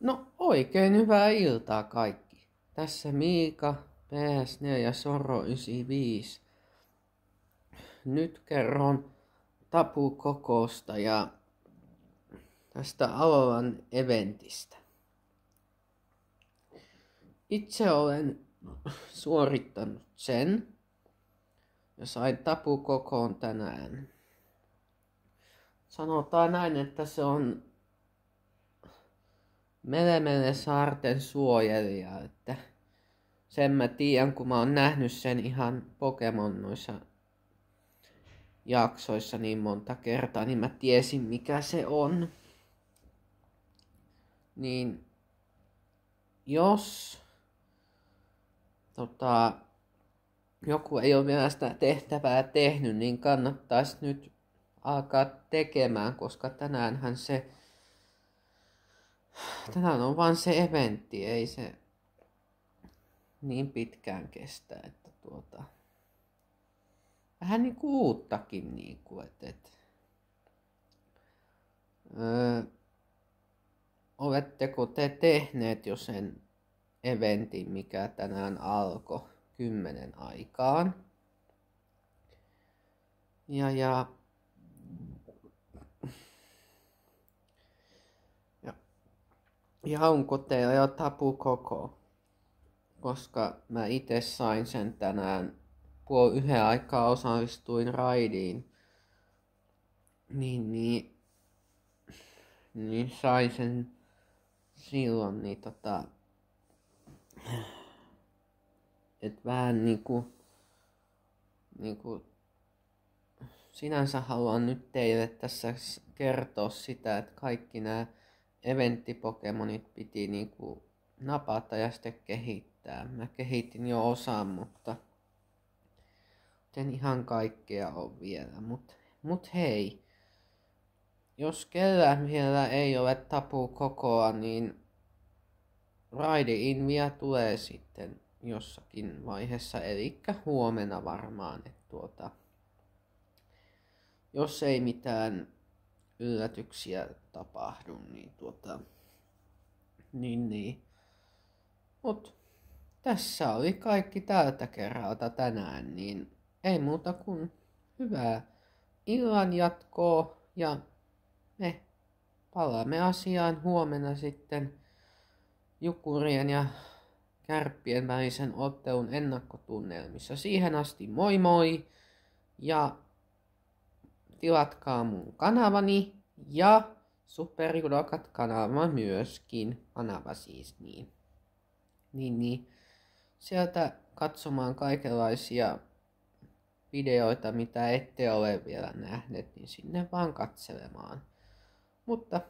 No oikein hyvää iltaa kaikki. Tässä Miika, PS4 ja Soro 95. Nyt kerron tapukokousta ja tästä Alolan eventistä. Itse olen suorittanut sen ja sain tapukokoon tänään. Sanotaan näin, että se on Melemene saarten suojelija, että sen mä tiedän, kun mä oon nähnyt sen ihan Pokemon noissa jaksoissa niin monta kertaa, niin mä tiesin mikä se on. Niin jos tota, joku ei ole vielä sitä tehtävää tehnyt, niin kannattaisi nyt alkaa tekemään, koska tänäänhän se tätä on vaan se eventti, ei se niin pitkään kestä, että tuota, vähän niin kuin uuttakin niin kuin, että, että öö, oletteko te tehneet jo sen eventin, mikä tänään alkoi kymmenen aikaan? Ja, ja Jaunkoteja ja Tapu Koko, koska mä itse sain sen tänään. Puol yhden aikaa osallistuin raidiin. Niin, niin, niin sain sen silloin, niin tota, et vähän niinku, niinku, sinänsä haluan nyt teille tässä kertoa sitä, että kaikki nämä eventtipokemonit piti niinku napata ja sitten kehittää. Mä kehitin jo osan, mutta en ihan kaikkea on vielä. Mut, mut hei, jos kellä vielä ei ole tapu kokoa, niin Ride In vielä tulee sitten jossakin vaiheessa, eli huomenna varmaan, että tuota, jos ei mitään yllätyksiä tapahdu, niin tuota, niin niin. Mut tässä oli kaikki tältä kerralta tänään, niin ei muuta kuin hyvää illan jatkoa ja me palaamme asiaan huomenna sitten Jukurien ja Kärppien välisen ottelun ennakkotunnelmissa. Siihen asti moi moi ja tilatkaa mun kanavani ja superjudokat kanava myöskin. Kanava siis niin. Niin, niin. Sieltä katsomaan kaikenlaisia videoita, mitä ette ole vielä nähneet, niin sinne vaan katselemaan. Mutta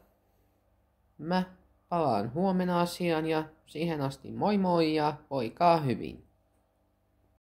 mä palaan huomenna asiaan ja siihen asti moi moi ja voikaa hyvin.